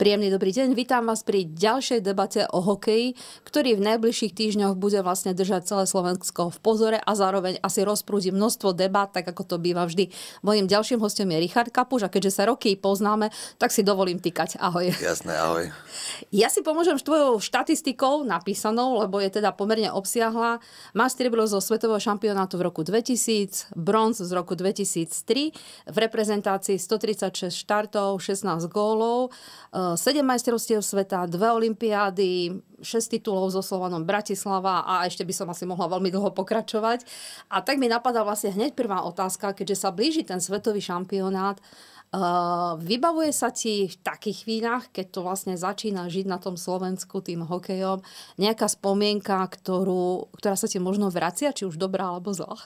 Príjemný dobrý deň, vítam vás pri ďalšej debate o hokeji, ktorý v najbližších týždňoch bude vlastne držať celé Slovensko v pozore a zároveň asi rozprúdi množstvo debát, tak ako to býva vždy. Mojím ďalším hostom je Richard Kapuš a keďže sa roky poznáme, tak si dovolím týkať. Ahoj. Jasné, ahoj. Ja si pomôžem s tvojou štatistikou napísanou, lebo je teda pomerne obsiahla. Máš striebro zo svetového šampionátu v roku 2000, bronz z roku 2003, v reprezentácii 136 štartov, 16 gólov, ehm, 7 majstrovstiev sveta, dve olimpiády, 6 titulov so Slovanom Bratislava a ešte by som asi mohla veľmi dlho pokračovať. A tak mi napadá vlastne hneď prvá otázka, keďže sa blíži ten svetový šampionát, eh, vybavuje sa ti v takých chvíľach, keď to vlastne začína žiť na tom Slovensku tým hokejom, nejaká spomienka, ktorú, ktorá sa ti možno vracia, či už dobrá alebo zlá?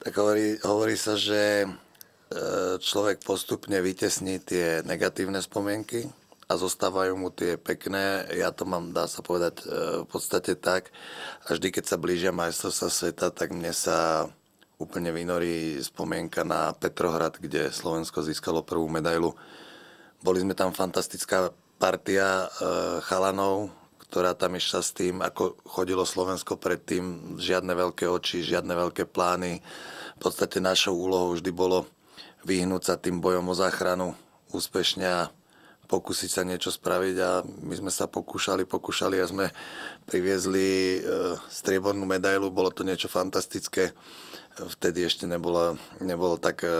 Tak hovorí, hovorí sa, že eh, človek postupne vytesní tie negatívne spomienky a zostávajú mu tie pekné. Ja to mám, dá sa povedať, e, v podstate tak. A vždy, keď sa blížia majstrovstva sveta, tak mne sa úplne vynorí spomienka na Petrohrad, kde Slovensko získalo prvú medailu. Boli sme tam fantastická partia e, chalanov, ktorá tam išla s tým, ako chodilo Slovensko predtým, žiadne veľké oči, žiadne veľké plány. V podstate našou úlohou vždy bolo vyhnúť sa tým bojom o záchranu úspešne a pokúsiť sa niečo spraviť a my sme sa pokúšali, pokúšali a sme priviezli e, striebornú medailu, bolo to niečo fantastické. Vtedy ešte nebolo, nebolo tak e,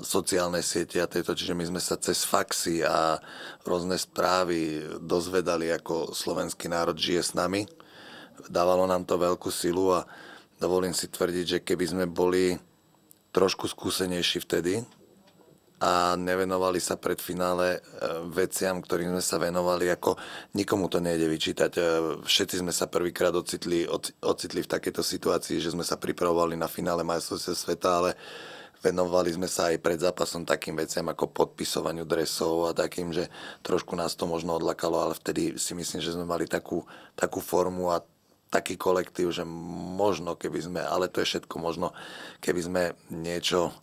sociálne siete a tejto, čiže my sme sa cez faxy a rôzne správy dozvedali, ako slovenský národ žije s nami. Dávalo nám to veľkú silu a dovolím si tvrdiť, že keby sme boli trošku skúsenejší vtedy a nevenovali sa pred finále e, veciam, ktorým sme sa venovali, ako nikomu to nejde vyčítať. E, všetci sme sa prvýkrát ocitli, ocitli v takejto situácii, že sme sa pripravovali na finále majstrovstva sveta, ale venovali sme sa aj pred zápasom takým veciam ako podpisovaniu dresov a takým, že trošku nás to možno odlakalo, ale vtedy si myslím, že sme mali takú, takú formu a taký kolektív, že možno keby sme, ale to je všetko možno, keby sme niečo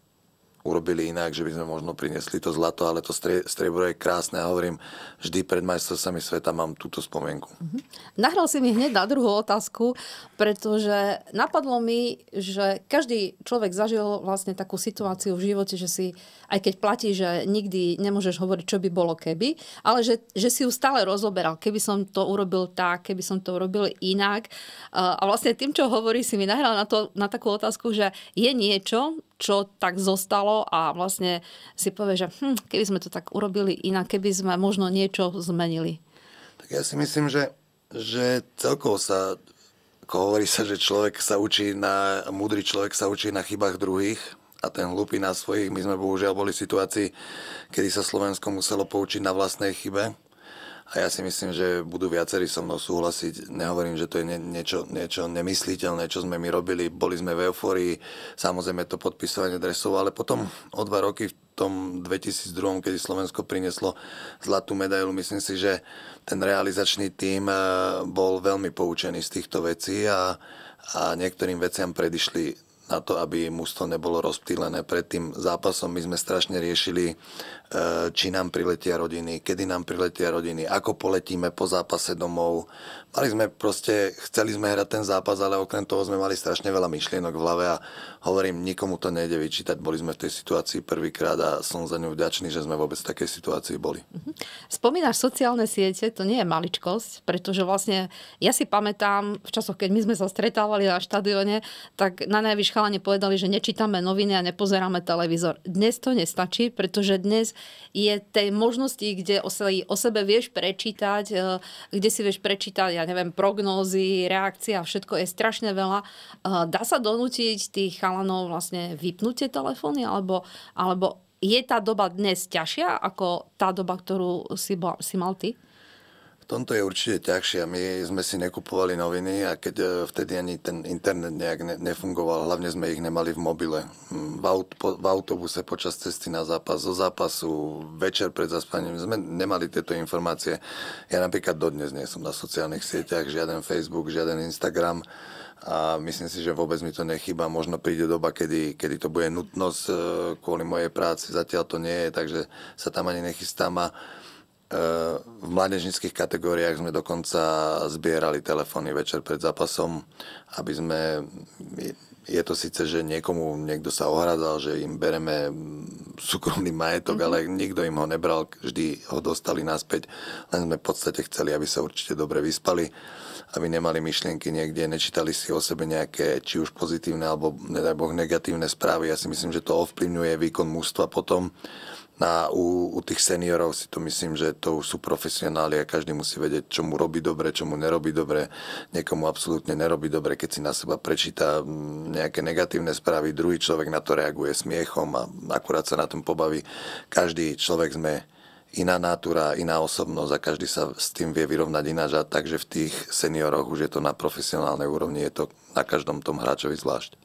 urobili inak, že by sme možno priniesli to zlato, ale to strie, striebro je krásne a hovorím, vždy pred majstrovstvami sveta mám túto spomienku. Mm-hmm. Nahral si mi hneď na druhú otázku, pretože napadlo mi, že každý človek zažil vlastne takú situáciu v živote, že si, aj keď platí, že nikdy nemôžeš hovoriť, čo by bolo keby, ale že, že si ju stále rozoberal, keby som to urobil tak, keby som to urobil inak. A vlastne tým, čo hovorí, si mi nahral na, to, na takú otázku, že je niečo, čo tak zostalo a vlastne si povie, že hm, keby sme to tak urobili inak, keby sme možno niečo zmenili. Tak ja si myslím, že, že celkovo sa, ako hovorí sa, že človek sa učí na, múdry človek sa učí na chybách druhých a ten hlupý na svojich. My sme bohužiaľ boli v situácii, kedy sa Slovensko muselo poučiť na vlastnej chybe a ja si myslím, že budú viacerí so mnou súhlasiť. Nehovorím, že to je niečo, niečo nemysliteľné, čo sme my robili. Boli sme v euforii, samozrejme to podpisovanie dresov, ale potom o dva roky v tom 2002, kedy Slovensko prinieslo zlatú medailu, myslím si, že ten realizačný tím eh, bol veľmi poučený z týchto vecí a, a niektorým veciam predišli na to, aby mužstvo nebolo rozptýlené. Pred tým zápasom my sme strašne riešili E, či nám priletia rodiny, kedy nám priletia rodiny, ako poletíme po zápase domov. Mali sme proste, chceli sme hrať ten zápas, ale okrem toho sme mali strašne veľa myšlienok v hlave a hovorím, nikomu to nejde vyčítať. Boli sme v tej situácii prvýkrát a som za ňu vďačný, že sme vôbec v takej situácii boli. Mhm. Spomínaš sociálne siete, to nie je maličkosť, pretože vlastne ja si pamätám v časoch, keď my sme sa stretávali na štadióne, tak na najvyššie povedali, že nečítame noviny a nepozeráme televízor. Dnes to nestačí, pretože dnes je tej možnosti, kde o, se, o sebe vieš prečítať, e, kde si vieš prečítať, ja neviem, prognózy, reakcia a všetko je strašne veľa. E, dá sa donútiť tých chalanov vlastne vypnutie telefóny alebo, alebo je tá doba dnes ťažšia ako tá doba, ktorú si, bol, si mal ty? tomto je určite ťažšie. My sme si nekupovali noviny a keď e, vtedy ani ten internet nejak ne, nefungoval, hlavne sme ich nemali v mobile. Mm, v, aut, po, v autobuse počas cesty na zápas, zo zápasu, večer pred zaspaním sme nemali tieto informácie. Ja napríklad dodnes nie som na sociálnych sieťach, žiaden Facebook, žiaden Instagram a myslím si, že vôbec mi to nechýba. Možno príde doba, kedy, kedy to bude nutnosť e, kvôli mojej práci, zatiaľ to nie je, takže sa tam ani nechystám a Eh, v mládežnických kategóriách sme dokonca zbierali telefóny večer pred zápasom, aby sme... Je to síce, že niekomu niekto sa ohradal, že im bereme súkromný majetok, mm-hmm. ale nikto im ho nebral, vždy ho dostali naspäť. Len sme v podstate chceli, aby sa určite dobre vyspali, aby nemali myšlienky niekde, nečítali si o sebe nejaké či už pozitívne alebo nedaj boh negatívne správy. Ja si myslím, že to ovplyvňuje výkon mužstva potom a u, u tých seniorov si to myslím, že to sú profesionáli a každý musí vedieť, čo mu robí dobre, čo mu nerobí dobre. Niekomu absolútne nerobí dobre, keď si na seba prečíta nejaké negatívne správy. Druhý človek na to reaguje smiechom a akurát sa na tom pobaví. Každý človek sme iná natúra, iná osobnosť a každý sa s tým vie vyrovnať ináč. takže v tých senioroch už je to na profesionálnej úrovni, je to na každom tom hráčovi zvlášť.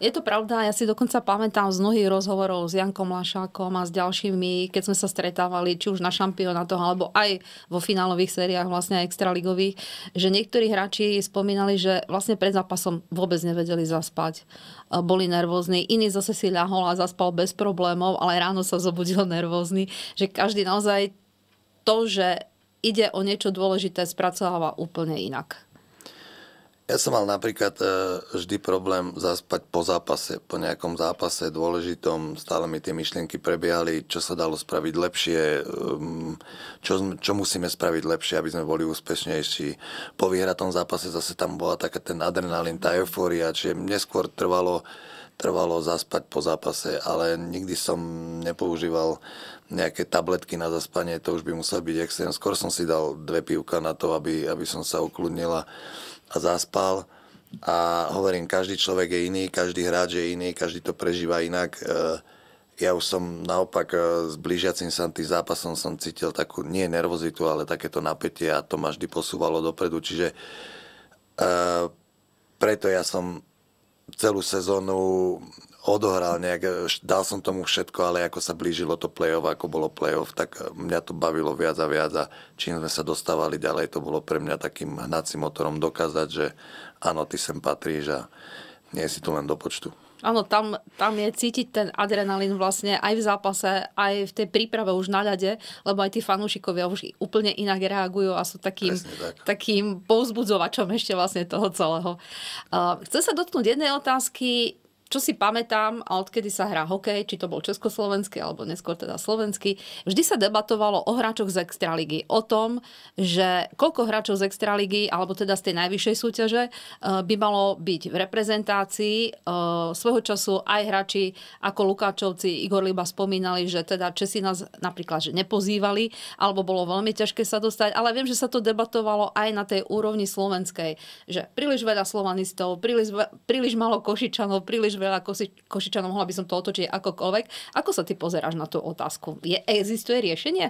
Je to pravda, ja si dokonca pamätám z mnohých rozhovorov s Jankom Lašákom a s ďalšími, keď sme sa stretávali, či už na šampionátoch, alebo aj vo finálových sériách, vlastne aj extraligových, že niektorí hráči spomínali, že vlastne pred zápasom vôbec nevedeli zaspať. E, boli nervózni, iný zase si ľahol a zaspal bez problémov, ale ráno sa zobudil nervózny, že každý naozaj to, že ide o niečo dôležité, spracováva úplne inak. Ja som mal napríklad e, vždy problém zaspať po zápase, po nejakom zápase dôležitom, stále mi tie myšlienky prebiehali, čo sa dalo spraviť lepšie, um, čo, čo musíme spraviť lepšie, aby sme boli úspešnejší. Po vyhratom zápase zase tam bola taká ten adrenalín, tá eufória, čiže neskôr trvalo trvalo zaspať po zápase, ale nikdy som nepoužíval nejaké tabletky na zaspanie, to už by musel byť extrém. Skôr som si dal dve pivka na to, aby, aby som sa ukludnila a zaspal a hovorím, každý človek je iný, každý hráč je iný, každý to prežíva inak. E, ja už som naopak e, s blížiacim sa tým zápasom som cítil takú, nie nervozitu, ale takéto napätie a to ma vždy posúvalo dopredu, čiže e, preto ja som celú sezónu odohral nejak, e, dal som tomu všetko, ale ako sa blížilo to play-off, ako bolo play-off, tak e, mňa to bavilo viac a viac a čím sme sa dostávali ďalej, to bolo pre mňa takým hnacím motorom dokázať, že áno, ty sem patríš a nie si tu len do počtu. Áno, tam, tam je cítiť ten adrenalín vlastne aj v zápase, aj v tej príprave už na ľade, lebo aj tí fanúšikovia už úplne inak reagujú a sú takým, tak. takým povzbudzovačom ešte vlastne toho celého. Uh, chcem sa dotknúť jednej otázky, čo si pamätám, a odkedy sa hrá hokej, či to bol československý alebo neskôr teda slovenský, vždy sa debatovalo o hráčoch z Extraligy, o tom, že koľko hráčov z Extraligy alebo teda z tej najvyššej súťaže eh, by malo byť v reprezentácii. Eh, svojho času aj hráči ako Lukáčovci, Igor Liba spomínali, že teda Česi nás napríklad že nepozývali alebo bolo veľmi ťažké sa dostať, ale viem, že sa to debatovalo aj na tej úrovni slovenskej, že príliš veľa slovanistov, príliš, príliš malo košičanov, príliš veľa kosi, košičanov, mohla by som to otočiť akokoľvek. Ako sa ty pozeráš na tú otázku? Je, existuje riešenie?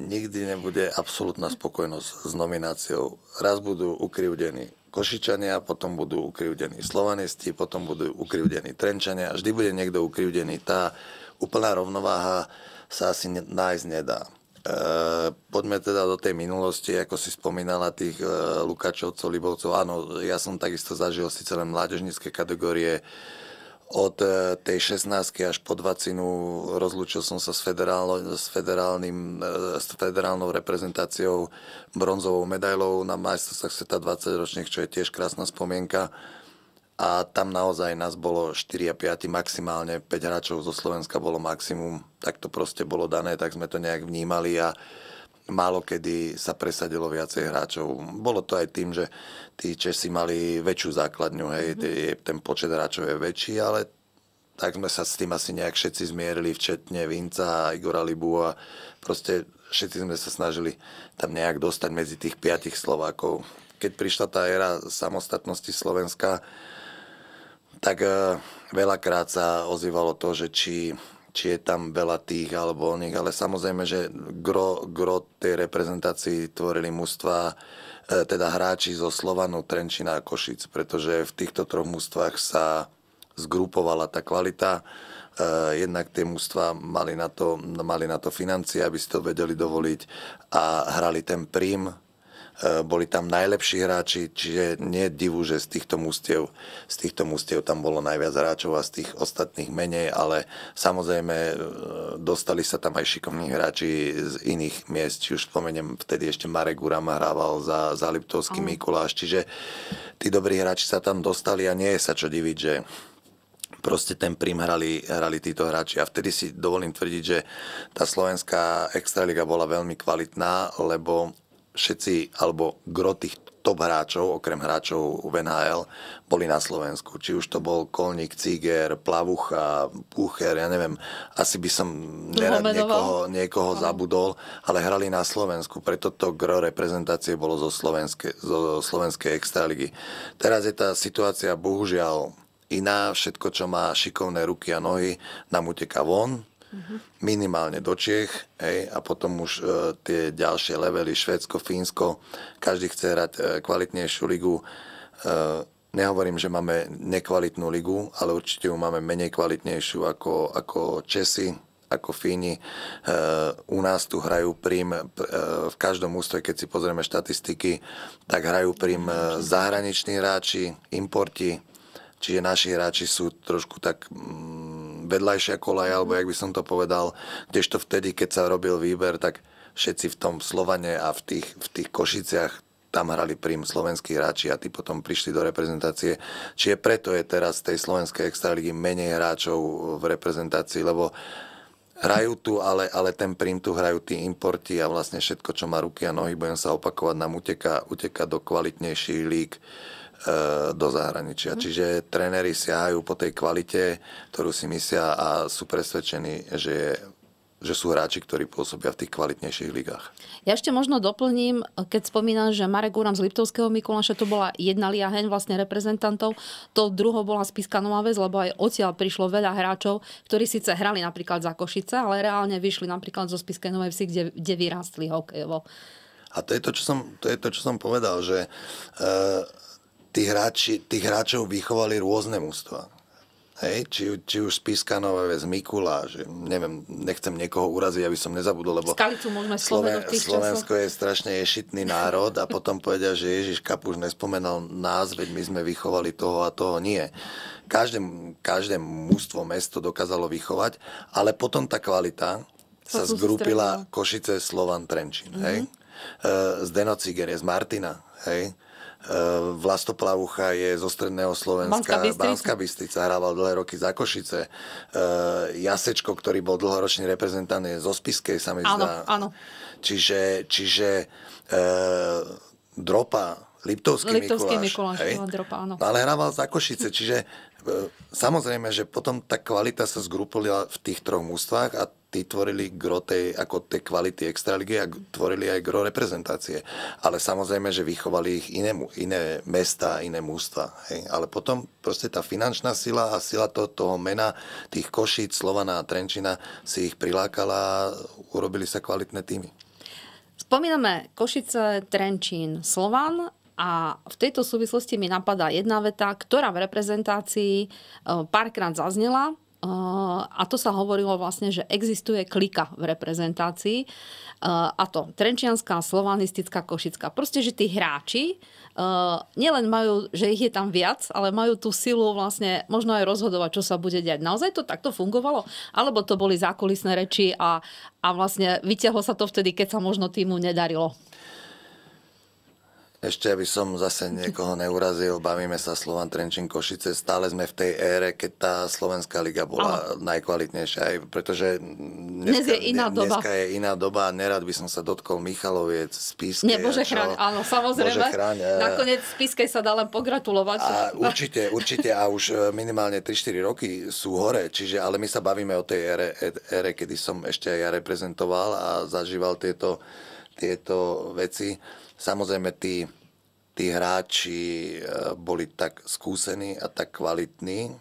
Nikdy nebude absolútna spokojnosť s nomináciou. Raz budú ukrivdení Košičania, potom budú ukrivdení Slovanisti, potom budú ukrivdení Trenčania. Vždy bude niekto ukrivdený. Tá úplná rovnováha sa asi nájsť nedá. Eh, poďme teda do tej minulosti, ako si spomínala tých eh, Lukáčovcov, Libovcov. Áno, ja som takisto zažil síce len mládežnícke kategórie od eh, tej 16 až po 20 rozlúčil som sa s, federál, s, federálnym, s federálnou reprezentáciou bronzovou medailou na majstrovstvách sveta 20 ročných, čo je tiež krásna spomienka a tam naozaj nás bolo 4 a 5, maximálne 5 hráčov zo Slovenska bolo maximum, tak to proste bolo dané, tak sme to nejak vnímali a málo kedy sa presadilo viacej hráčov. Bolo to aj tým, že tí Česi mali väčšiu základňu, hej, mm-hmm. ten počet hráčov je väčší, ale tak sme sa s tým asi nejak všetci zmierili, včetne Vinca a Igora Libu a proste všetci sme sa snažili tam nejak dostať medzi tých piatich Slovákov. Keď prišla tá éra samostatnosti Slovenska, tak e, veľakrát sa ozývalo to, že či, či je tam veľa tých alebo oných, ale samozrejme, že gro, gro tej reprezentácii tvorili mužstva, e, teda hráči zo Slovanu, Trenčina a Košic, pretože v týchto troch mústvách sa zgrupovala tá kvalita. E, jednak tie mužstva mali na to, mali na to financie, aby si to vedeli dovoliť a hrali ten prím, Eh, boli tam najlepší hráči, čiže nie je divu, že z týchto mústiev, z týchto mústiev tam bolo najviac hráčov a z tých ostatných menej, ale samozrejme eh, dostali sa tam aj šikovní hráči z iných miest, či už spomeniem, vtedy ešte Marek Urama hrával za, za Liptovský mm. Mikuláš, čiže tí dobrí hráči sa tam dostali a nie je sa čo diviť, že proste ten prím hrali, hrali títo hráči. A vtedy si dovolím tvrdiť, že tá slovenská extraliga bola veľmi kvalitná, lebo všetci, alebo gro tých top hráčov, okrem hráčov v NHL, boli na Slovensku. Či už to bol Kolník, Ciger, Plavucha, Púcher, ja neviem, asi by som nerad niekoho, niekoho no. zabudol, ale hrali na Slovensku, preto to gro reprezentácie bolo zo, slovenskej, zo slovenskej extraligy. Teraz je tá situácia bohužiaľ iná, všetko, čo má šikovné ruky a nohy, nám uteká von, minimálne do Čiech hej, a potom už e, tie ďalšie levely Švédsko, Fínsko. Každý chce hrať e, kvalitnejšiu ligu. E, nehovorím, že máme nekvalitnú ligu, ale určite ju máme menej kvalitnejšiu ako, ako Česi, ako Fíni. E, u nás tu hrajú prím, e, v každom ústve, keď si pozrieme štatistiky, tak hrajú prím e, zahraniční hráči, importi, čiže naši hráči sú trošku tak... Mm, vedľajšia kolaj, alebo mhm. jak by som to povedal, tiež to vtedy, keď sa robil výber, tak všetci v tom Slovane a v tých, v tých Košiciach tam hrali prím slovenskí hráči a tí potom prišli do reprezentácie. Čiže preto je teraz tej slovenskej extraligy menej hráčov v reprezentácii, lebo hrajú tu, ale, ale ten prím tu hrajú tí importi a vlastne všetko, čo má ruky a nohy, budem sa opakovať, nám uteka, uteka do kvalitnejších lík E, do zahraničia. Mhm. Čiže tréneri siahajú po tej kvalite, ktorú si myslia a sú presvedčení, že, je, že sú hráči, ktorí pôsobia v tých kvalitnejších ligách. Ja ešte možno doplním, keď spomínam, že Marek Úram z Liptovského Mikuláša to bola jedna liaheň vlastne reprezentantov, to druho bola Spiska Nová Ves, lebo aj odtiaľ prišlo veľa hráčov, ktorí síce hrali napríklad za Košice, ale reálne vyšli napríklad zo Spiskej Novej Vsi, kde, kde vyrástli hokejovo. A to je to, čo som, to je to, čo som povedal, že uh, tí hráči, tých hráčov vychovali rôzne mústva. Hej, či, či už Spiska Nové z Mikuláš, neviem, nechcem niekoho uraziť, aby som nezabudol, lebo môžeme Sloven- Slovensko je strašne ješitný národ a potom povedia, že Ježiš Kapuš nespomenal nás, veď my sme vychovali toho a toho. Nie. Každé, každé mústvo, mesto dokázalo vychovať, ale potom tá kvalita sa zgrúpila Košice, Slovan, Trenčín. Mm-hmm. Hej? Mhm. E, z Denociger je z Martina. Hej? Eh, Vlastoplavucha je zo stredného Slovenska. Banská Bystrica. Banská Bystrica hrával dlhé roky za Košice. Eh, Jasečko, ktorý bol dlhoročný reprezentant, je zo Spiskej, sa mi áno, zdá. Áno. Čiže, čiže e, Dropa, Liptovský, Liptovský Mikuláš. Mikuláš hej? Dropa, áno. No, ale hrával za Košice, čiže samozrejme, že potom tá kvalita sa zgrupolila v tých troch mústvách a tí tvorili gro tej, ako tej kvality extraligy a tvorili aj gro reprezentácie. Ale samozrejme, že vychovali ich iné iné mesta, iné mústva. Hej. Ale potom proste tá finančná sila a sila to, toho mena, tých košíc, Slovaná a Trenčina si ich prilákala a urobili sa kvalitné týmy. Spomíname Košice, Trenčín, Slovan a v tejto súvislosti mi napadá jedna veta, ktorá v reprezentácii e, párkrát zaznela a to sa hovorilo vlastne, že existuje klika v reprezentácii a to Trenčianská, Slovanistická, Košická. Proste, že tí hráči nielen majú, že ich je tam viac, ale majú tú silu vlastne možno aj rozhodovať, čo sa bude diať. Naozaj to takto fungovalo? Alebo to boli zákulisné reči a, a vlastne vyťahlo sa to vtedy, keď sa možno týmu nedarilo? Ešte aby som zase niekoho neurazil, bavíme sa Slovan Trenčín Košice, stále sme v tej ére, keď tá slovenská liga bola Aha. najkvalitnejšia, aj pretože dneska, dnes je iná doba. Dneska je iná doba a nerad by som sa dotkol Michaloviec, Spiske. Bože chráň, áno, samozrejme. Chráň, Nakoniec Spiske sa dá len pogratulovať. A určite, určite a už e, minimálne 3-4 roky sú hore, čiže ale my sa bavíme o tej ére, e, ére kedy som ešte aj ja reprezentoval a zažíval tieto, tieto veci. Samozrejme, tí tí hráči eh, boli tak skúsení a tak kvalitní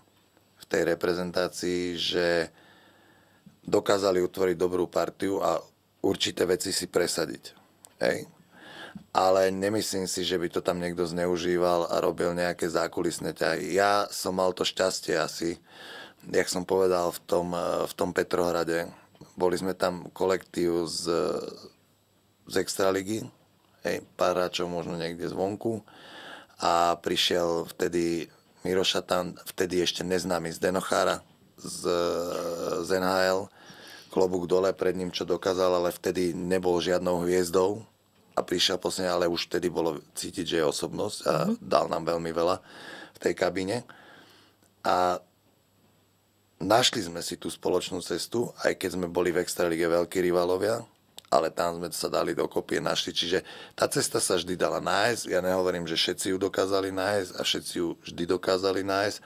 v tej reprezentácii, že dokázali utvoriť dobrú partiu a určité veci si presadiť. Hej. Ale nemyslím si, že by to tam niekto zneužíval a robil nejaké zákulisné ťahy. Ja som mal to šťastie asi, jak som povedal, v tom, eh, v tom Petrohrade. Boli sme tam kolektív z, z Extraligy, hej, pár hráčov možno niekde zvonku a prišiel vtedy Miro Šatan, vtedy ešte neznámy z Denochára, z, z NHL, klobúk dole pred ním, čo dokázal, ale vtedy nebol žiadnou hviezdou a prišiel posledne, ale už vtedy bolo cítiť, že je osobnosť a mm-hmm. dal nám veľmi veľa v tej kabine. A našli sme si tú spoločnú cestu, aj keď sme boli v Extralíge veľkí rivalovia, ale tam sme sa dali dokopy a našli. Čiže tá cesta sa vždy dala nájsť. Ja nehovorím, že všetci ju dokázali nájsť a všetci ju vždy dokázali nájsť,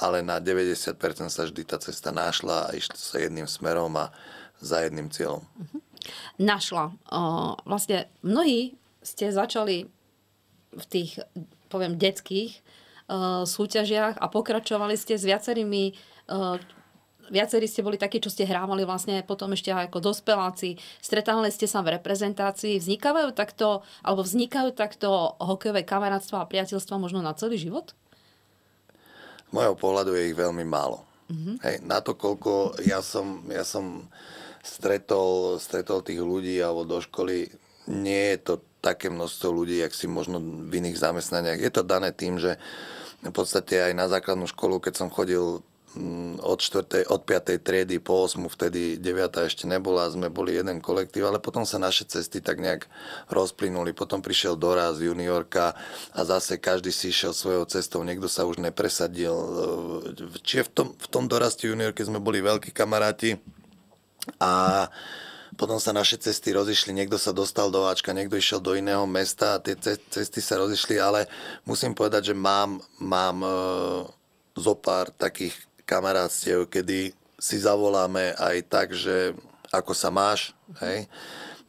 ale na 90% sa vždy tá cesta našla a išla sa jedným smerom a za jedným cieľom. Mhm. Našla. Vlastne mnohí ste začali v tých, poviem, detských súťažiach a pokračovali ste s viacerými viacerí ste boli takí, čo ste hrávali vlastne potom ešte ako dospeláci, stretávali ste sa v reprezentácii, vznikajú takto, alebo vznikajú takto hokejové kamarátstva a priateľstva možno na celý život? môjho pohľadu je ich veľmi málo. Mm-hmm. Hej, na to, koľko ja som, ja som stretol, stretol tých ľudí alebo do školy, nie je to také množstvo ľudí, ak si možno v iných zamestnaniach. Je to dané tým, že v podstate aj na základnú školu, keď som chodil Mm, od, 4, od 5. triedy po 8. vtedy 9. ešte nebola, sme boli jeden kolektív, ale potom sa naše cesty tak nejak rozplynuli. Potom prišiel Doraz, juniorka a zase každý si išiel svojou cestou, niekto sa už nepresadil. E, Čiže v tom, v tom doraste juniorke sme boli veľkí kamaráti a potom sa naše cesty rozišli, niekto sa dostal do Ačka, niekto išiel do iného mesta a tie cesty sa rozišli, ale musím povedať, že mám, mám e, zo pár takých kamarátstiev, kedy si zavoláme aj tak, že ako sa máš, hej.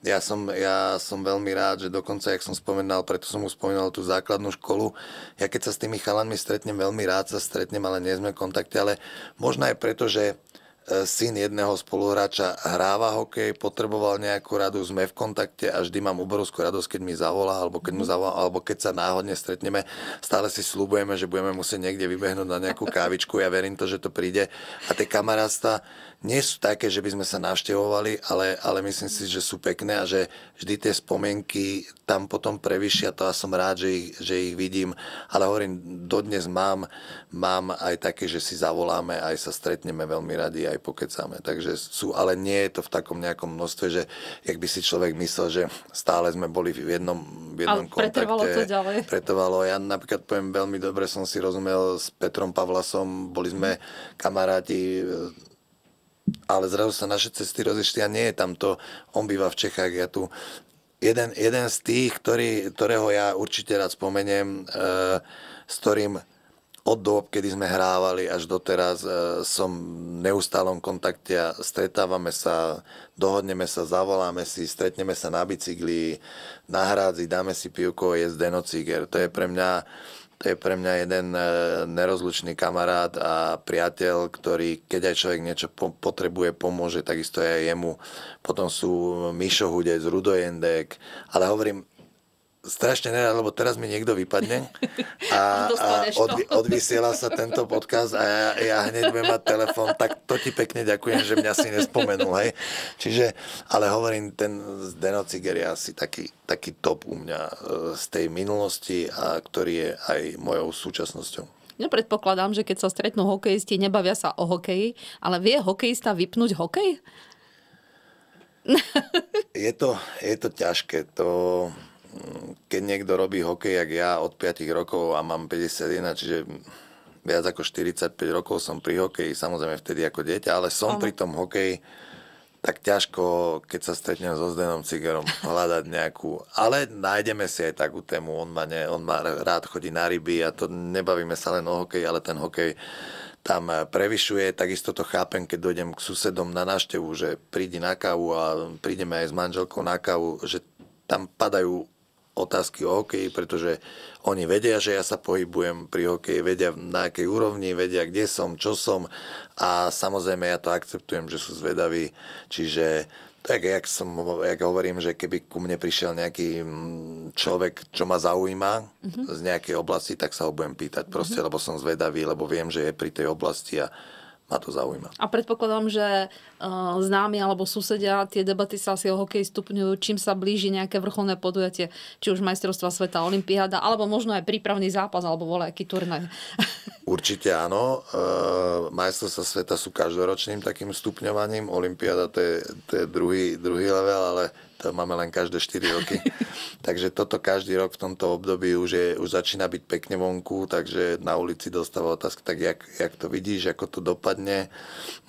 Ja som, ja som veľmi rád, že dokonca, jak som spomenal, preto som uspomínal spomenal tú základnú školu, ja keď sa s tými chalanmi stretnem, veľmi rád sa stretnem, ale nie sme v kontakte, ale možno aj preto, že E, syn jedného spoluhráča hráva hokej, potreboval nejakú radu, sme v kontakte a vždy mám obrovskú radosť, keď mi zavolá, alebo keď, mu mhm. zavolá, alebo keď sa náhodne stretneme. Stále si slúbujeme, že budeme musieť niekde vybehnúť na nejakú kávičku, ja verím to, že to príde. A tie kamarátstva, nie sú také, že by sme sa navštevovali, ale, ale myslím si, že sú pekné a že vždy tie spomienky tam potom prevyšia to a som rád, že ich, že ich vidím. Ale hovorím, dodnes mám, mám aj také, že si zavoláme, aj sa stretneme veľmi radi, aj pokecáme. Takže sú, ale nie je to v takom nejakom množstve, že jak by si človek myslel, že stále sme boli v jednom, v jednom ale kontakte. pretrvalo to ďalej. Pretrvalo. Ja napríklad poviem veľmi dobre, som si rozumel s Petrom Pavlasom, boli sme kamaráti ale zrazu sa naše cesty rozišli a nie je tam to, on býva v Čechách, ja tu. Jeden, jeden z tých, ktorý, ktorého ja určite rád spomeniem, e, s ktorým od dob, kedy sme hrávali až doteraz, e, som v neustálom kontakte a stretávame sa, dohodneme sa, zavoláme si, stretneme sa na bicykli, na hrádzi, dáme si pivko, je Zdeno Ciger. To je pre mňa to je pre mňa jeden e, nerozlučný kamarát a priateľ, ktorý keď aj človek niečo potrebuje, pomôže, takisto aj jemu. Potom sú Mišo Hudec, Rudo Jendek, ale hovorím, strašne nerad, lebo teraz mi niekto vypadne a, a odvi, odvysiela sa tento podcast a ja, ja hneď budem mať telefón, tak to ti pekne ďakujem, že mňa si nespomenul. Hej. Čiže, ale hovorím, ten Zdeno Ciger je asi taký, taký top u mňa e, z tej minulosti, a ktorý je aj mojou súčasnosťou. Nepredpokladám, predpokladám, že keď sa stretnú hokejisti, nebavia sa o hokeji, ale vie hokejista vypnúť hokej? je, to, je to ťažké. To, keď niekto robí hokej, jak ja od 5 rokov a mám 51, čiže viac ako 45 rokov som pri hokeji, samozrejme vtedy ako dieťa, ale som Aha. pri tom hokeji tak ťažko, keď sa stretnem so Zdenom Cigerom, hľadať nejakú. Ale nájdeme si aj takú tému. On má, ne, on má rád chodí na ryby a to nebavíme sa len o hokej, ale ten hokej tam eh, prevyšuje. Takisto to chápem, keď dojdem k susedom na návštevu, že prídi na kávu a prídeme aj s manželkou na kávu, že tam padajú otázky o hokeji, pretože oni vedia, že ja sa pohybujem pri hokeji, vedia na akej úrovni, vedia kde som, čo som a samozrejme ja to akceptujem, že sú zvedaví, čiže tak jak, som, jak hovorím, že keby ku mne prišiel nejaký mm, človek, čo ma zaujíma mm-hmm. z nejakej oblasti, tak sa ho budem pýtať proste, mm-hmm. lebo som zvedavý, lebo viem, že je pri tej oblasti a ma to zaujíma. A predpokladám, že eh, známi alebo susedia tie debaty sa asi o hokej stupňujú, čím sa blíži nejaké vrcholné podujatie, či už majstrovstva sveta, olimpiáda, alebo možno aj prípravný zápas, alebo aký turnaj. Určite áno. Uh, eh, majstrovstva sveta sú každoročným takým stupňovaním. Olimpiáda to je, to je druhý, druhý level, ale to máme len každé 4 roky. takže toto každý rok v tomto období už, je, už začína byť pekne vonku, takže na ulici dostáva otázka, tak jak, jak to vidíš, ako to dopadne.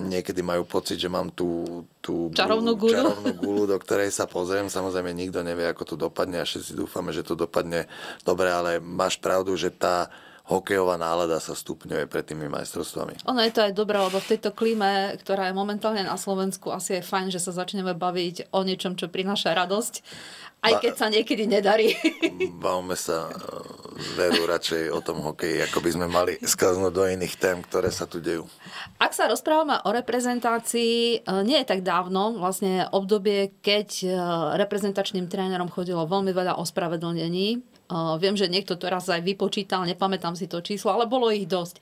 Niekedy majú pocit, že mám tú, tú čarovnú, gulu. čarovnú gulu, do ktorej sa pozriem. Samozrejme, nikto nevie, ako to dopadne a všetci dúfame, že to dopadne dobre, ale máš pravdu, že tá hokejová nálada sa stupňuje pred tými majstrovstvami. Ono je to aj dobré, lebo v tejto klíme, ktorá je momentálne na Slovensku, asi je fajn, že sa začneme baviť o niečom, čo prináša radosť aj keď sa niekedy nedarí. Bavme sa e, veru radšej o tom hokeji, ako by sme mali skaznúť do iných tém, ktoré sa tu dejú. Ak sa rozprávame o reprezentácii, e, nie je tak dávno, vlastne obdobie, keď e, reprezentačným trénerom chodilo veľmi veľa ospravedlnení. Viem, že niekto to raz aj vypočítal, nepamätám si to číslo, ale bolo ich dosť.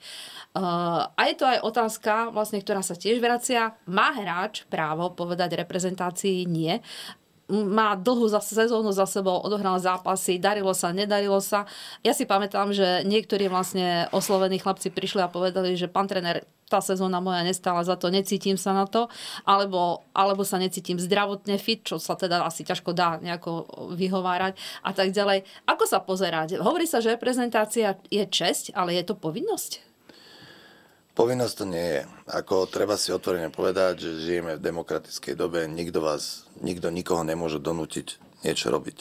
A je to aj otázka, vlastne, ktorá sa tiež vracia. Má hráč právo povedať reprezentácii nie? má dlhú sezónu za sebou, odohral zápasy, darilo sa, nedarilo sa. Ja si pamätám, že niektorí vlastne oslovení chlapci prišli a povedali, že pán tréner, tá sezóna moja nestála za to, necítim sa na to, alebo, alebo sa necítim zdravotne fit, čo sa teda asi ťažko dá nejako vyhovárať a tak ďalej. Ako sa pozerať? Hovorí sa, že prezentácia je česť, ale je to povinnosť? Povinnosť to nie je. Ako treba si otvorene povedať, že žijeme v demokratickej dobe, nikto vás, nikto nikoho nemôže donútiť niečo robiť.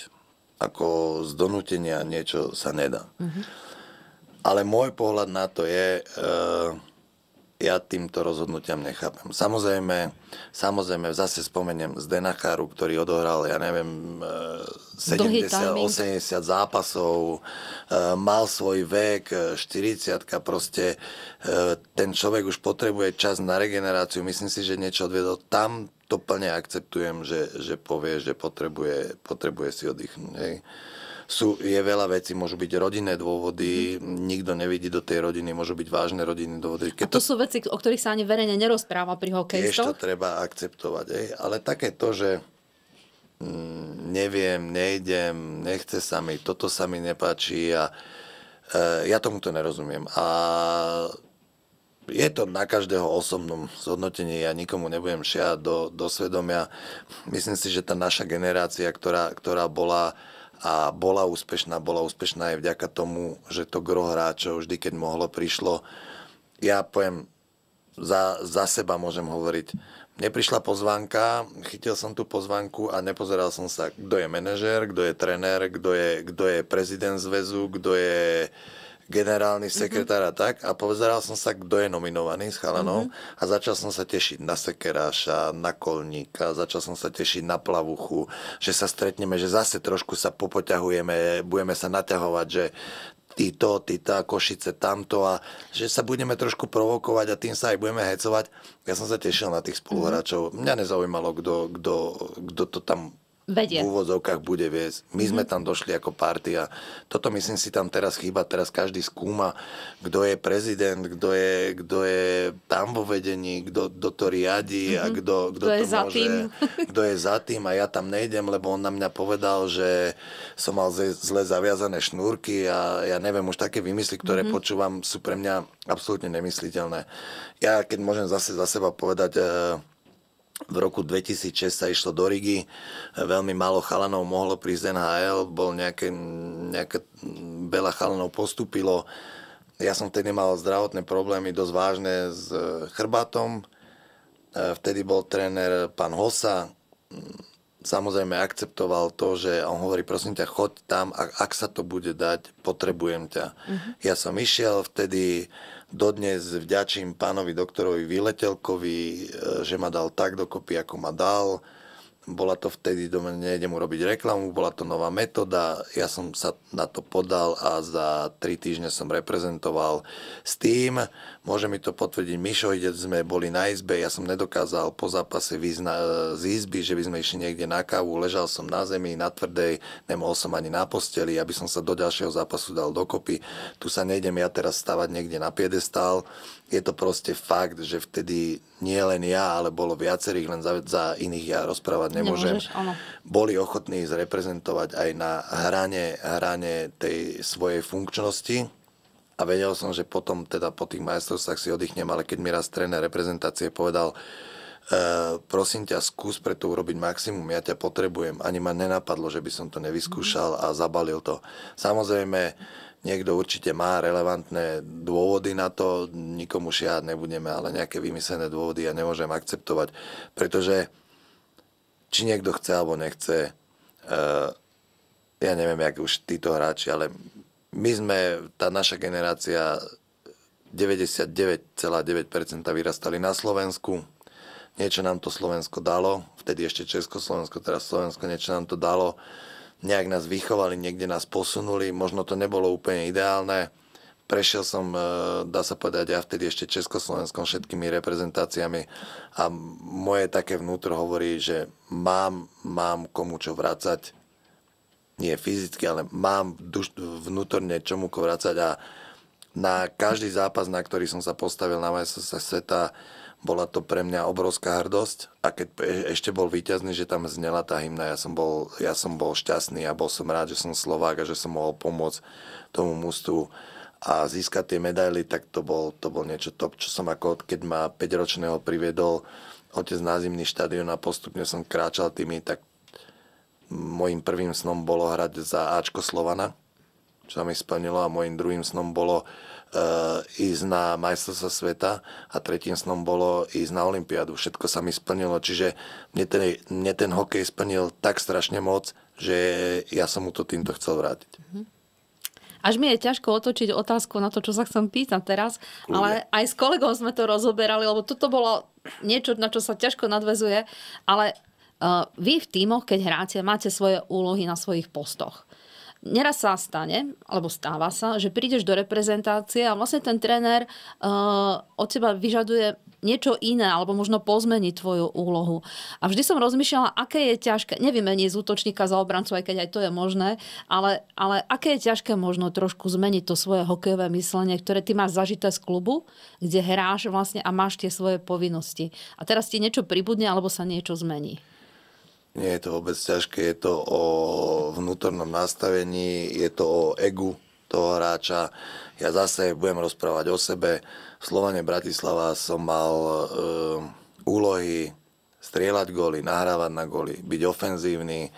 Ako z donútenia niečo sa nedá. Mm-hmm. Ale môj pohľad na to je... E, ja týmto rozhodnutiam nechápem. Samozrejme, samozrejme zase spomeniem z Denacháru, ktorý odohral, ja neviem, 70, e, 80 zápasov, e, mal svoj vek, 40 e, proste ten človek už potrebuje čas na regeneráciu. Myslím si, že niečo odvedol tam, to plne akceptujem, že, že povie, že potrebuje, potrebuje si oddychnúť. Hej sú, je veľa vecí, môžu byť rodinné dôvody, mm. nikto nevidí do tej rodiny, môžu byť vážne rodinné dôvody. Keď a to, to sú veci, o ktorých sa ani verejne nerozpráva pri hokejistoch. Tiež to treba akceptovať, Ej. ale také to, že mm, neviem, nejdem, nechce sa mi, toto sa mi nepáči a e, ja tomu to nerozumiem. A je to na každého osobnom zhodnotení, ja nikomu nebudem šiať do, do svedomia. Myslím si, že tá naša generácia, ktorá, ktorá bola a bola úspešná. Bola úspešná aj vďaka tomu, že to gro hráčov vždy, keď mohlo, prišlo. Ja poviem, za, za seba môžem hovoriť. Mne prišla pozvánka, chytil som tú pozvánku a nepozeral som sa, kto je manažér, kto je trenér, kto je, kto je prezident zväzu, kto je uh, generálny mhm. sekretár a tak a pozeral som sa, kto je nominovaný s chalanou uh-huh. a začal som sa tešiť na sekeráša, na kolníka, začal som sa tešiť na plavuchu, že sa stretneme, že zase trošku sa popoťahujeme, budeme sa naťahovať, že títo, títa, košice, tamto a že sa budeme trošku provokovať a tým sa aj budeme hecovať. Ja som sa tešil na tých mhm. spoluhráčov. Mňa nezaujímalo, kto to tam vedie. v úvodzovkách bude viesť. My sme mhm. tam došli ako partia. Toto myslím si tam teraz chýba. Teraz každý skúma, kto je prezident, kto je, kto je tam vo vedení, kto, to riadi a mhm. kto, a kto to je môže, za tým. Kto je za tým a ja tam nejdem, lebo on na mňa povedal, že som mal zle zaviazané šnúrky a ja neviem, už také vymysly, ktoré mm-hmm. počúvam, sú pre mňa absolútne nemysliteľné. Ja keď môžem zase za seba povedať... E, v roku 2006 sa išlo do Rigi, veľmi málo chalanov mohlo prísť NHL, bol nejaké, nejaké veľa chalanov postupilo. Ja som vtedy mal zdravotné problémy dosť vážne s e, chrbatom. E, vtedy bol tréner pán Hosa. Samozrejme akceptoval to, že on hovorí, prosím ťa, choď tam, ak, ak sa to bude dať, potrebujem ťa. Uh-huh. Ja som išiel vtedy, Dodnes vďačím pánovi doktorovi Vyletelkovi, e, že ma dal tak dokopy, ako ma dal bola to vtedy, mňa nejdem urobiť reklamu, bola to nová metóda, ja som sa na to podal a za tri týždne som reprezentoval s tým, môže mi to potvrdiť Mišo, ide, sme boli na izbe, ja som nedokázal po zápase význa, z izby, že by sme išli niekde na kávu, ležal som na zemi, na tvrdej, nemohol som ani na posteli, aby som sa do ďalšieho zápasu dal dokopy, tu sa nejdem ja teraz stavať niekde na piedestál, je to proste fakt, že vtedy nie len ja, ale bolo viacerých, len za, za iných ja rozprávať nemôžem, Nemôžeš, boli ochotní zreprezentovať aj na hrane, hrane tej svojej funkčnosti. A vedel som, že potom teda po tých majstrovstvách si oddychnem, ale keď mi raz tréner reprezentácie povedal, Uh, prosím ťa, skús pre to urobiť maximum, ja ťa potrebujem. Ani ma nenapadlo, že by som to nevyskúšal a zabalil to. Samozrejme, niekto určite má relevantné dôvody na to, nikomu šiať nebudeme, ale nejaké vymyslené dôvody ja nemôžem akceptovať, pretože či niekto chce alebo nechce. Eh, ja neviem, jak už títo hráči, ale my sme, tá naša generácia 99,9% vyrastali na Slovensku. Niečo nám to Slovensko dalo, vtedy ešte Československo, teraz Slovensko, niečo nám to dalo. Nejak nás vychovali, niekde nás posunuli, možno to nebolo úplne ideálne, prešiel som, e, dá sa povedať, ja vtedy ešte Československom všetkými reprezentáciami a moje také vnútro hovorí, že mám, mám komu čo vrácať, nie fyzicky, ale mám duš, vnútorne čomu ko vrácať a na každý zápas, na ktorý som sa postavil na majstrovstve sveta, bola to pre mňa obrovská hrdosť a keď e, ešte bol víťazný, že tam znela tá hymna, ja som bol, ja som bol šťastný a bol som rád, že som Slovák a že som mohol pomôcť tomu mustu a získať tie medaily, tak to bol, to bol niečo top, čo som ako keď ma 5-ročného priviedol otec na zimný štadión a postupne som kráčal tými, tak môjim prvým snom bolo hrať za Ačko Slovana, čo sa mi splnilo a môjim druhým snom bolo uh, ísť na majstrovstvo sveta a tretím snom bolo ísť na Olympiádu. Všetko sa mi splnilo, čiže mne ten, mne ten hokej splnil tak strašne moc, že ja som mu to týmto chcel vrátiť. Mm-hmm. Až mi je ťažko otočiť otázku na to, čo sa chcem pýtať teraz, ale aj s kolegom sme to rozoberali, lebo toto bolo niečo, na čo sa ťažko nadvezuje, ale uh, vy v týmoch, keď hráte, máte svoje úlohy na svojich postoch. Neraz sa stane, alebo stáva sa, že prídeš do reprezentácie a vlastne ten tréner uh, od teba vyžaduje niečo iné, alebo možno pozmení tvoju úlohu. A vždy som rozmýšľala, aké je ťažké, nevymeniť z útočníka za obrancu, aj keď aj to je možné, ale, ale aké je ťažké možno trošku zmeniť to svoje hokejové myslenie, ktoré ty máš zažité z klubu, kde hráš vlastne a máš tie svoje povinnosti. A teraz ti niečo pribudne, alebo sa niečo zmení. Nie je to vôbec ťažké, je to o vnútornom nastavení, je to o egu toho hráča. Ja zase budem rozprávať o sebe. V Slovane Bratislava som mal e, úlohy strieľať góly, nahrávať na góly, byť ofenzívny. E,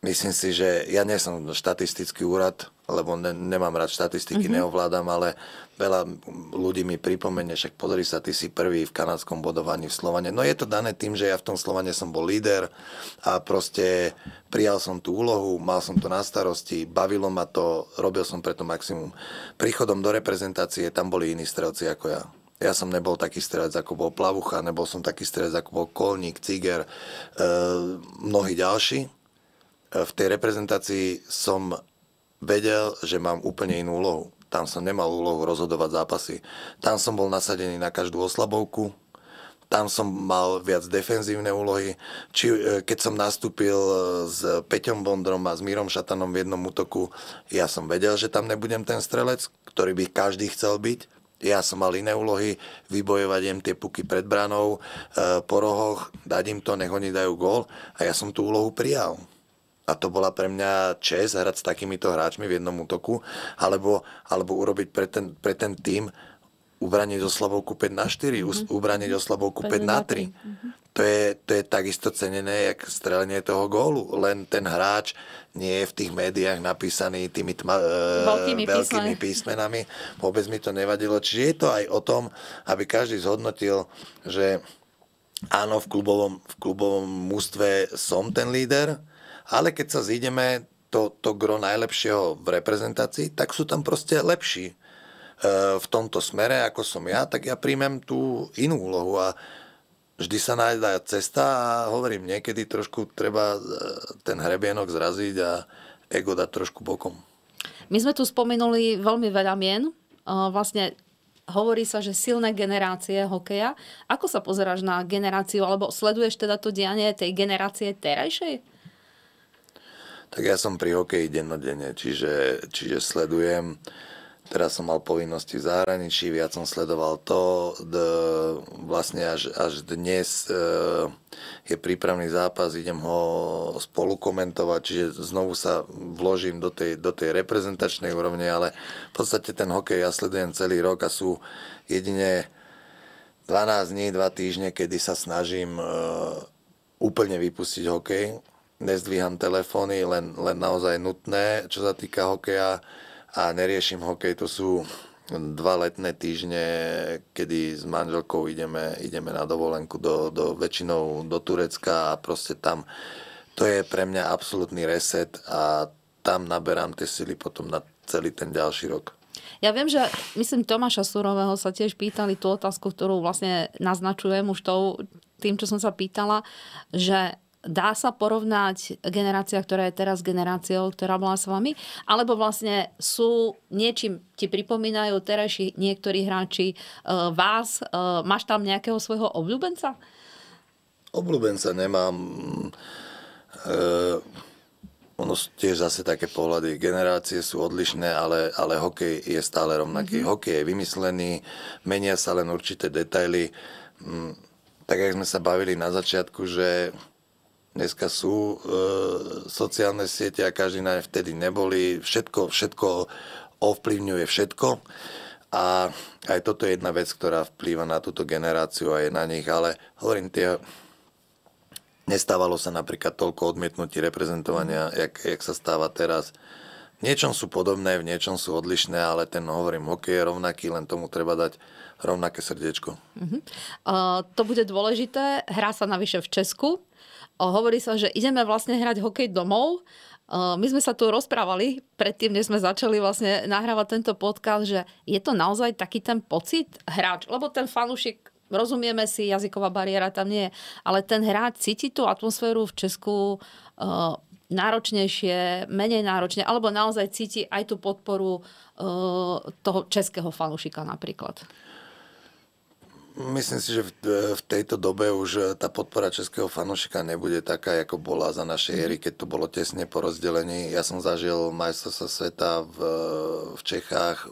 myslím si, že ja nie som štatistický úrad, lebo ne, nemám rád štatistiky, mm-hmm. neovládam, ale veľa ľudí mi pripomene, však pozri sa, ty si prvý v kanadskom bodovaní v Slovane. No je to dané tým, že ja v tom Slovane som bol líder a proste prijal som tú úlohu, mal som to na starosti, bavilo ma to, robil som preto maximum. Príchodom do reprezentácie tam boli iní strelci ako ja. Ja som nebol taký strelec, ako bol Plavucha, nebol som taký strelec, ako bol Kolník, Ciger, e, mnohí ďalší. E, v tej reprezentácii som vedel, že mám úplne inú úlohu. Tam som nemal úlohu rozhodovať zápasy. Tam som bol nasadený na každú oslabovku, tam som mal viac defenzívne úlohy. Či, e, keď som nastúpil e, s Peťom Bondrom a s Mírom Šatanom v jednom útoku, ja som vedel, že tam nebudem ten strelec, ktorý by každý chcel byť. Ja som mal iné úlohy, vybojovať im tie puky pred branou, e, po rohoch, dať im to, nech oni dajú gól a ja som tú úlohu prijal a to bola pre mňa čest hrať s takýmito hráčmi v jednom útoku, alebo, alebo urobiť pre ten, pre ten tým ubranie zo slabovku 5 na 4, mm-hmm. ubranie zo slabovku 5, na 3. Mm-hmm. To, je, to je takisto cenené, jak strelenie toho gólu. Len ten hráč nie je v tých médiách napísaný tými tma, e, veľkými, veľkými písmenami. Vôbec mi to nevadilo. Čiže je to aj o tom, aby každý zhodnotil, že áno, v klubovom, v klubovom mústve som ten líder, ale keď sa zídeme to, to gro najlepšieho v reprezentácii, tak sú tam proste lepší e, v tomto smere, ako som ja, tak ja príjmem tú inú úlohu a vždy sa nájde cesta a hovorím, niekedy trošku treba e, ten hrebienok zraziť a ego dať trošku bokom. My sme tu spomenuli veľmi veľa mien. E, vlastne hovorí sa, že silné generácie hokeja. Ako sa pozeráš na generáciu, alebo sleduješ teda to dianie tej generácie terajšej? Tak ja som pri hokeji dennodenne, čiže, čiže sledujem. Teraz som mal povinnosti v zahraničí, viac som sledoval to. D, vlastne až, až dnes e, je prípravný zápas, idem ho spolu komentovať, čiže znovu sa vložím do tej, do tej reprezentačnej úrovne, ale v podstate ten hokej ja sledujem celý rok a sú jedine 12 dní, 2 týždne, kedy sa snažím e, úplne vypustiť hokej nezdvíham telefóny, len, len naozaj nutné, čo sa týka hokeja a neriešim hokej, to sú dva letné týždne, kedy s manželkou ideme, ideme na dovolenku do, do, väčšinou do Turecka a proste tam to je pre mňa absolútny reset a tam naberám tie sily potom na celý ten ďalší rok. Ja viem, že myslím Tomáša Surového sa tiež pýtali tú otázku, ktorú vlastne naznačujem už tou, tým, čo som sa pýtala, že dá sa porovnať generácia, ktorá je teraz generáciou, ktorá bola s vami? Alebo vlastne sú niečím, ti pripomínajú terajší niektorí hráči e, vás? E, máš tam nejakého svojho obľúbenca? Obľúbenca nemám. E, ono sú tiež zase také pohľady. Generácie sú odlišné, ale, ale hokej je stále rovnaký. Mm-hmm. Hokej je vymyslený, menia sa len určité detaily. Mm, tak, jak sme sa bavili na začiatku, že Dneska sú e, sociálne siete a každý na ne vtedy neboli. Všetko, všetko ovplyvňuje všetko. A aj toto je jedna vec, ktorá vplýva na túto generáciu a je na nich. Ale hovorím, tie, nestávalo sa napríklad toľko odmietnutí reprezentovania, jak, jak sa stáva teraz. V niečom sú podobné, v niečom sú odlišné, ale ten, hovorím, hokej je rovnaký, len tomu treba dať rovnaké srdiečko. Uh-huh. Uh, to bude dôležité. Hrá sa navyše v Česku hovorí sa, že ideme vlastne hrať hokej domov. My sme sa tu rozprávali predtým, než sme začali vlastne nahrávať tento podcast, že je to naozaj taký ten pocit hráč, lebo ten fanúšik rozumieme si, jazyková bariéra tam nie je, ale ten hráč cíti tú atmosféru v Česku e, náročnejšie, menej náročne, alebo naozaj cíti aj tú podporu e, toho českého fanúšika napríklad. Myslím si, že v, e, v tejto dobe už e, tá podpora českého fanúšika nebude taká, ako bola za našej mhm. éry, keď to bolo tesne po rozdelení. Ja som zažil majstrovstvo sveta v, v Čechách,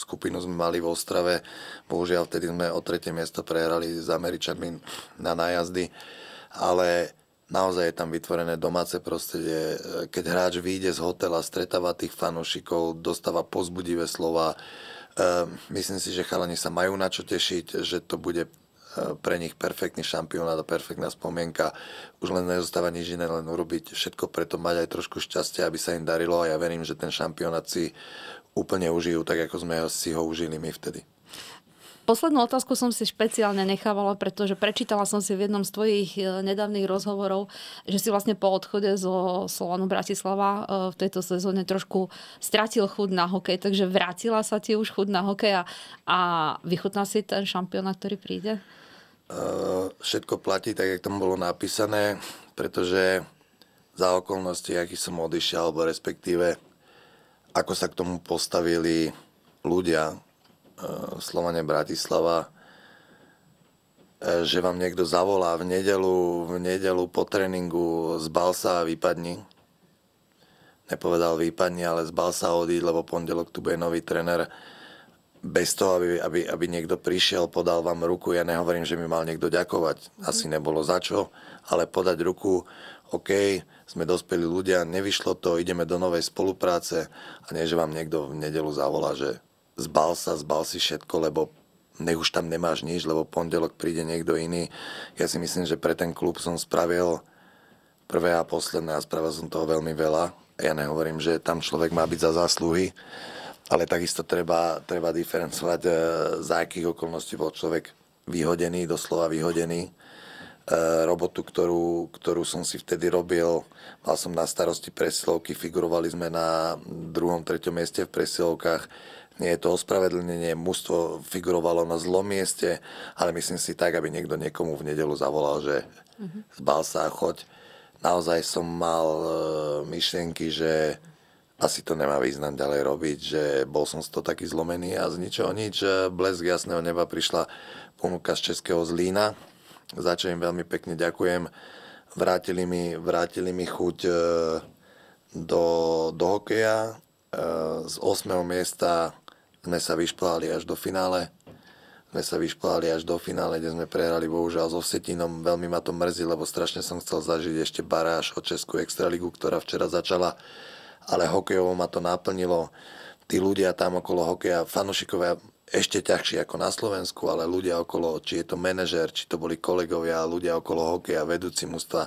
skupinu sme mali v Ostrave, bohužiaľ vtedy sme o tretie miesto prehrali s Američanmi na nájazdy, ale naozaj je tam vytvorené domáce prostredie. E, keď hráč vyjde z hotela, stretáva tých fanúšikov, dostáva pozbudivé slova, Ehm, myslím si, že chalani sa majú na čo tešiť, že to bude eh, pre nich perfektný šampionát a perfektná spomienka. Už len nezostáva nič iné, len urobiť všetko preto, mať aj trošku šťastia, aby sa im darilo a ja verím, že ten šampionát si úplne užijú, tak ako sme si ho užili my vtedy. Poslednú otázku som si špeciálne nechávala, pretože prečítala som si v jednom z tvojich e, nedávnych rozhovorov, že si vlastne po odchode zo Slovanu Bratislava e, v tejto sezóne trošku stratil chud na hokej, takže vrátila sa ti už chud na hokej a, a vychutná si ten šampión, ktorý príde? E, všetko platí tak, jak tam bolo napísané, pretože za okolnosti, aký som odišiel, alebo respektíve ako sa k tomu postavili ľudia, Eh, Slovane Bratislava, eh, že vám niekto zavolá v nedelu, v nedelu po tréningu z sa a vypadni. Nepovedal vypadni, ale zbal sa odíť, lebo pondelok tu bude nový tréner. Bez toho, aby, aby, aby niekto prišiel, podal vám ruku. Ja nehovorím, že mi mal niekto ďakovať. Asi nebolo za čo, ale podať ruku, OK, sme dospelí ľudia, nevyšlo to, ideme do novej spolupráce a nie, že vám niekto v nedelu zavolá, že zbal sa, zbal si všetko, lebo nech už tam nemáš nič, lebo pondelok príde niekto iný. Ja si myslím, že pre ten klub som spravil prvé a posledné a spravil som toho veľmi veľa. Ja nehovorím, že tam človek má byť za zásluhy, ale takisto treba, treba diferencovať, e, za akých okolností bol človek vyhodený, doslova vyhodený. E, robotu, ktorú, ktorú som si vtedy robil, mal som na starosti presilovky, figurovali sme na druhom, treťom mieste v presilovkách nie je to ospravedlnenie, mužstvo figurovalo na zlom mieste, ale myslím si tak, aby niekto niekomu v nedelu zavolal, že zbal sa a choď. Naozaj som mal e, myšlienky, že asi to nemá význam ďalej robiť, že bol som z toho taký zlomený a z ničoho nič. E, blesk jasného neba prišla ponuka z Českého Zlína, za čo im veľmi pekne ďakujem. Vrátili mi, vrátili mi chuť e, do, do hokeja. E, z 8. miesta sme sa vyšpláli až do finále. Sme sa vyšpláli až do finále, kde sme prehrali bohužiaľ so Setinom. Veľmi ma to mrzí, lebo strašne som chcel zažiť ešte baráž o Českú extraligu, ktorá včera začala, ale hokejovo ma to naplnilo. Tí ľudia tam okolo hokeja, fanušikovia ešte ťažšie ako na Slovensku, ale ľudia okolo, či je to manažer, či to boli kolegovia, ľudia okolo hokeja, vedúci mústva,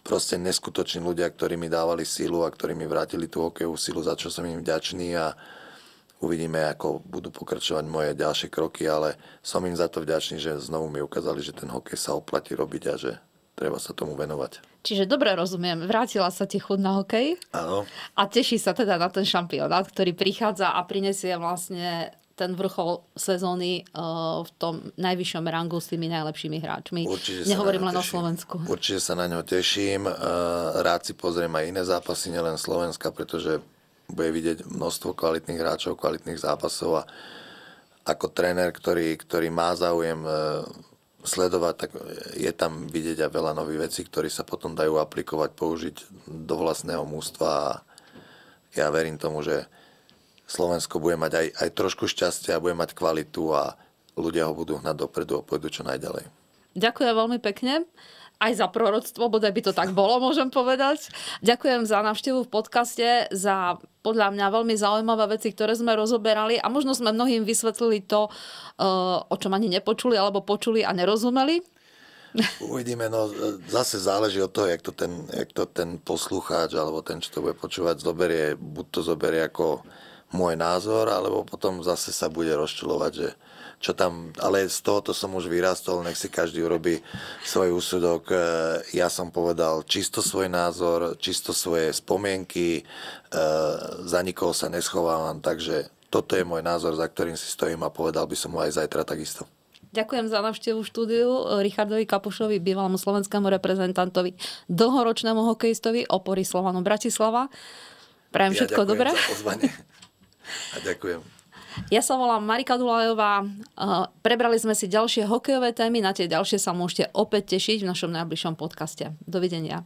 proste neskutoční ľudia, ktorí mi dávali sílu a ktorí mi vrátili tú hokejovú sílu, za čo som im vďačný a, uvidíme, ako budú pokračovať moje ďalšie kroky, ale som im za to vďačný, že znovu mi ukázali, že ten hokej sa oplatí robiť a že treba sa tomu venovať. Čiže dobre rozumiem, vrátila sa ti chud na hokej. Áno. A teší sa teda na ten šampionát, ktorý prichádza a prinesie vlastne ten vrchol sezóny eh, v tom najvyššom rangu s tými najlepšími hráčmi. Určite Nehovorím len teším. o Slovensku. Určite sa na ňo teším. Eh, rád si pozriem aj iné zápasy, nielen Slovenska, pretože bude vidieť množstvo kvalitných hráčov, kvalitných zápasov a ako tréner, ktorý, ktorý má záujem e, sledovať, tak je tam vidieť aj veľa nových vecí, ktoré sa potom dajú aplikovať, použiť do vlastného mústva a ja verím tomu, že Slovensko bude mať aj, aj trošku šťastia, bude mať kvalitu a ľudia ho budú hnať dopredu a pôjdu čo najďalej. Ďakujem veľmi pekne aj za proroctvo, bodaj by to tak bolo, môžem povedať. Ďakujem za návštevu v podcaste, za podľa mňa veľmi zaujímavé veci, ktoré sme rozoberali a možno sme mnohým vysvetlili to, eh, o čom ani nepočuli alebo počuli a nerozumeli. Uvidíme, no zase záleží od toho, jak to ten, jak to ten poslucháč alebo ten, čo to bude počúvať, zoberie, buď to zoberie ako môj názor, alebo potom zase sa bude rozčulovať, že čo tam, ale z tohoto som už vyrastol, nech si každý urobí svoj úsudok. E, ja som povedal čisto svoj názor, čisto svoje spomienky, e, za nikoho sa neschovávam, takže toto je môj názor, za ktorým si stojím a povedal by som ho aj zajtra takisto. Ďakujem za návštevu štúdiu e, Richardovi Kapušovi, bývalému slovenskému reprezentantovi, dlhoročnému hokejistovi opory Slovanu Bratislava. Prajem ja všetko dobré. Za pozvanie. A ďakujem. Ja sa volám Marika Dulajová. Eh, prebrali sme si ďalšie hokejové témy, na tie ďalšie sa môžete opäť tešiť v našom najbližšom podcaste. Dovidenia.